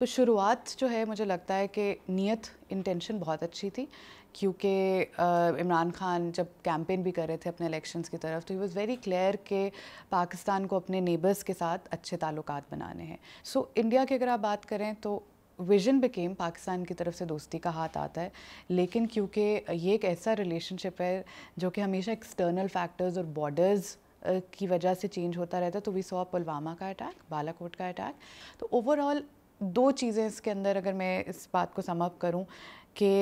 तो शुरुआत जो है मुझे लगता है कि नीयत इंटेंशन बहुत अच्छी थी क्योंकि इमरान खान जब कैंपेन भी कर रहे थे अपने इलेक्शंस की तरफ तो ही वॉज़ वेरी क्लियर कि पाकिस्तान को अपने नेबर्स के साथ अच्छे ताल्लुक बनाने हैं सो so, इंडिया की अगर आप बात करें तो विजन बिकेम पाकिस्तान की तरफ से दोस्ती का हाथ आता है लेकिन क्योंकि ये एक ऐसा रिलेशनशिप है जो कि हमेशा एक्सटर्नल फैक्टर्स और बॉर्डर्स की वजह से चेंज होता रहता है तो वी सॉ पुलवामा का अटैक बालाकोट का अटैक तो ओवरऑल दो चीज़ें इसके अंदर अगर मैं इस बात को समअप करूं कि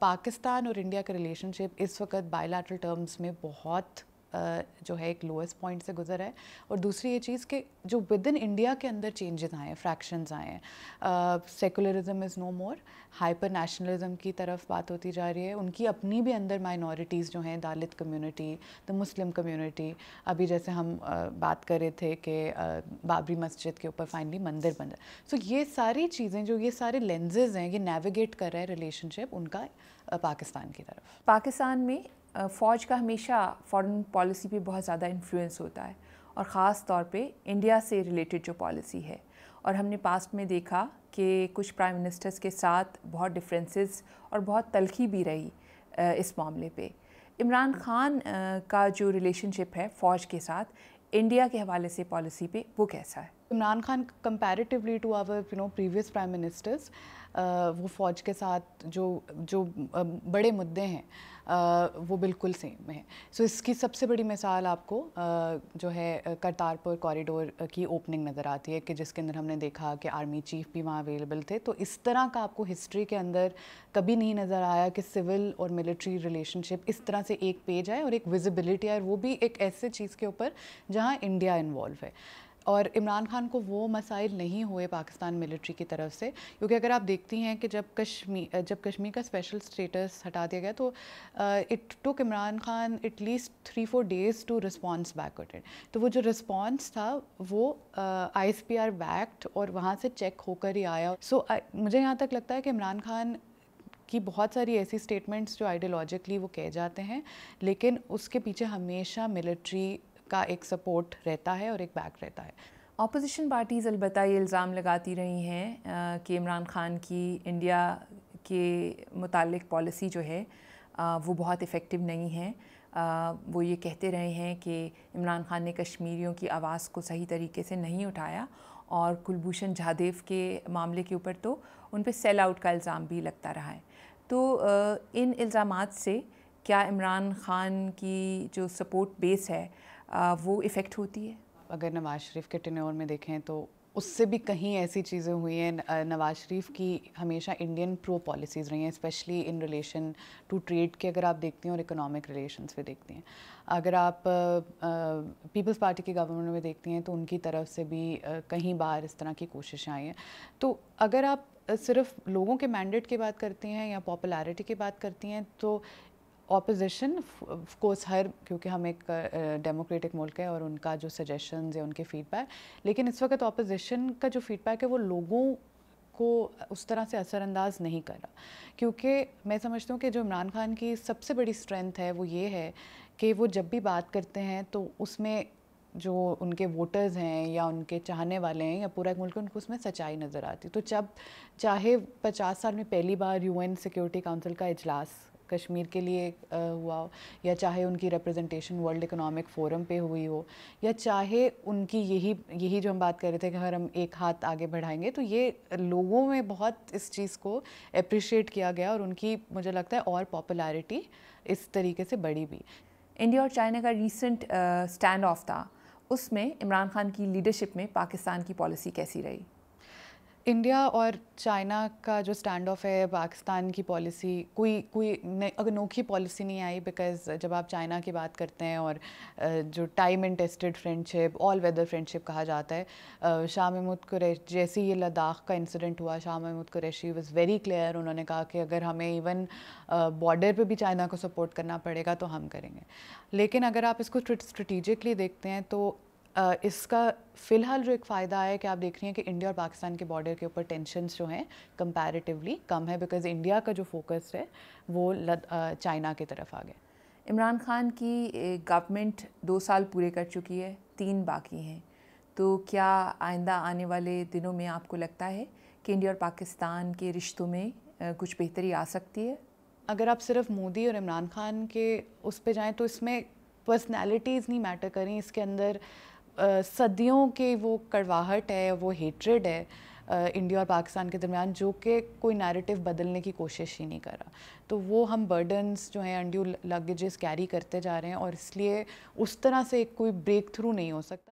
पाकिस्तान और इंडिया का रिलेशनशिप इस वक्त बायलैटरल टर्म्स में बहुत जो है एक लोएस्ट पॉइंट से गुजर है और दूसरी ये चीज़ कि जो विद इन इंडिया के अंदर चेंजेस आए हैं फ्रैक्शंस आए हैं secularism is no more hyper nationalism की तरफ बात होती जा रही है उनकी अपनी भी अंदर माइनॉरिटीज़ जो हैं Dalit community the Muslim community अभी जैसे हम uh, बात कर रहे थे कि uh, बाबरी मस्जिद के ऊपर फाइनली मंदिर बन रहा सो ये सारी चीज़ें जो ये सारे लेंजेज हैं ये नेविगेट कर रहा है रिलेशनशिप उनका पाकिस्तान की तरफ पाकिस्तान में फ़ौज का हमेशा फॉरेन पॉलिसी पे बहुत ज़्यादा इन्फ्लुएंस होता है और ख़ास तौर पे इंडिया से रिलेटेड जो पॉलिसी है और हमने पास्ट में देखा कि कुछ प्राइम मिनिस्टर्स के साथ बहुत डिफरेंसेस और बहुत तलखी भी रही इस मामले पे इमरान खान का जो रिलेशनशिप है फ़ौज के साथ इंडिया के हवाले से पॉलिसी पे वो कैसा है Imran Khan comparatively to our you know previous prime ministers वो फ़ौज के साथ जो जो बड़े मुद्दे हैं वो बिल्कुल सेम है सो so, इसकी सबसे बड़ी मिसाल आपको जो है करतारपुर कॉरिडोर की ओपनिंग नज़र आती है कि जिसके अंदर हमने देखा कि आर्मी चीफ भी वहाँ अवेलेबल थे तो इस तरह का आपको हिस्ट्री के अंदर कभी नहीं नज़र आया कि सिविल और मिलिट्री रिलेशनशिप इस तरह से एक पेज आए और एक विजिबिलिटी आए वो भी एक ऐसे चीज़ के ऊपर जहाँ इंडिया इन्वॉल्व है और इमरान खान को वो मसाइल नहीं हुए पाकिस्तान मिलिट्री की तरफ से क्योंकि अगर आप देखती हैं कि जब कश्मीर जब कश्मीर का स्पेशल स्टेटस हटा दिया गया तो it uh, took Imran Khan at least three four days to response back it तो वो जो रिस्पॉन्स था वो I S P R backed और वहाँ से चेक होकर ही आया सो so, uh, मुझे यहाँ तक लगता है कि इमरान खान की बहुत सारी ऐसी स्टेटमेंट्स जो आइडियोलॉजिकली वो कह जाते हैं लेकिन उसके पीछे हमेशा मिलिट्री का एक सपोर्ट रहता है और एक बैक रहता है अपोजिशन पार्टीज़ अलबत् ये इल्ज़ाम लगाती रही हैं कि इमरान ख़ान की इंडिया के मुतालिक पॉलिसी जो है आ, वो बहुत इफ़ेक्टिव नहीं है आ, वो ये कहते रहे हैं कि इमरान ख़ान ने कश्मीरियों की आवाज़ को सही तरीके से नहीं उठाया और कुलभूषण जादेव के मामले के ऊपर तो उन पर सेल आउट का इल्ज़ाम भी लगता रहा है तो आ, इन इल्ज़ाम से क्या इमरान ख़ान की जो सपोर्ट बेस है वो इफ़ेक्ट होती है अगर नवाज शरीफ के टनोर में देखें तो उससे भी कहीं ऐसी चीज़ें हुई हैं नवाज शरीफ की हमेशा इंडियन प्रो पॉलिसीज़ रही हैं specially in relation to trade के अगर आप देखती हैं और इकोनॉमिक रिलेशंस पे देखती हैं अगर आप पीपल्स पार्टी की गवर्नमेंट में देखती हैं तो उनकी तरफ से भी कहीं बार इस तरह की कोशिशें आई हैं तो अगर आप सिर्फ लोगों के मैंडेट की बात करती हैं या पॉपुलैरिटी की बात करती हैं तो ऑपोजिशन ऑफ कोर्स हर क्योंकि हम एक डेमोक्रेटिक uh, मुल्क है और उनका जो सजेशन या उनके फीडबैक लेकिन इस वक्त ऑपोजिशन का जो फीडबैक है वो लोगों को उस तरह से असरअंदाज नहीं कर रहा क्योंकि मैं समझती हूँ कि जो इमरान खान की सबसे बड़ी स्ट्रेंथ है वो ये है कि वो जब भी बात करते हैं तो उसमें जो उनके वोटर्स हैं या उनके चाहने वाले हैं या पूरा एक मुल्क उनको उसमें सच्चाई नज़र आती तो जब चाहे पचास साल में पहली बार यूएन सिक्योरिटी काउंसिल का इजलास कश्मीर के लिए हुआ हो या चाहे उनकी रिप्रेजेंटेशन वर्ल्ड इकोनॉमिक फोरम पे हुई हो या चाहे उनकी यही यही जो हम बात कर रहे थे कि अगर हम एक हाथ आगे बढ़ाएंगे तो ये लोगों में बहुत इस चीज़ को अप्रिशिएट किया गया और उनकी मुझे लगता है और पॉपुलैरिटी इस तरीके से बढ़ी भी इंडिया और चाइना का रिसेंट स्टैंड ऑफ था उसमें इमरान खान की लीडरशिप में पाकिस्तान की पॉलिसी कैसी रही इंडिया और चाइना का जो स्टैंड ऑफ है पाकिस्तान की पॉलिसी कोई कोई अनोखी पॉलिसी नहीं आई बिकॉज जब आप चाइना की बात करते हैं और जो time and tested friendship all weather friendship कहा जाता है शाह महमूद कुरैश जैसे ये लद्दाख का इंसिडेंट हुआ Shah Mahmood Qureshi was very clear उन्होंने कहा कि अगर हमें इवन बॉर्डर पर भी चाइना को सपोर्ट करना पड़ेगा तो हम करेंगे लेकिन अगर आप इसको स्ट्रेटिजिकली देखते हैं तो इसका फ़िलहाल जो एक फ़ायदा है कि आप देख रही हैं कि इंडिया और पाकिस्तान के बॉर्डर के ऊपर टेंशन जो हैं कंपैरेटिवली कम है बिकॉज इंडिया का जो फोकस है वो चाइना की तरफ आ गया इमरान खान की गवर्नमेंट दो साल पूरे कर चुकी है तीन बाकी हैं तो क्या आइंदा आने वाले दिनों में आपको लगता है कि इंडिया और पाकिस्तान के रिश्तों में कुछ बेहतरी आ सकती है अगर आप सिर्फ मोदी और इमरान खान के उस पर जाएँ तो इसमें पर्सनैलिटीज़ नहीं मैटर करें इसके अंदर सदियों के वो कड़वाहट है वो हेट्रेड है इंडिया और पाकिस्तान के दरमियान जो कि कोई नैरेटिव बदलने की कोशिश ही नहीं कर रहा तो वो हम बर्डन्स जो हैं अनड्यू लगेजेस कैरी करते जा रहे हैं और इसलिए उस तरह से कोई ब्रेक थ्रू नहीं हो सकता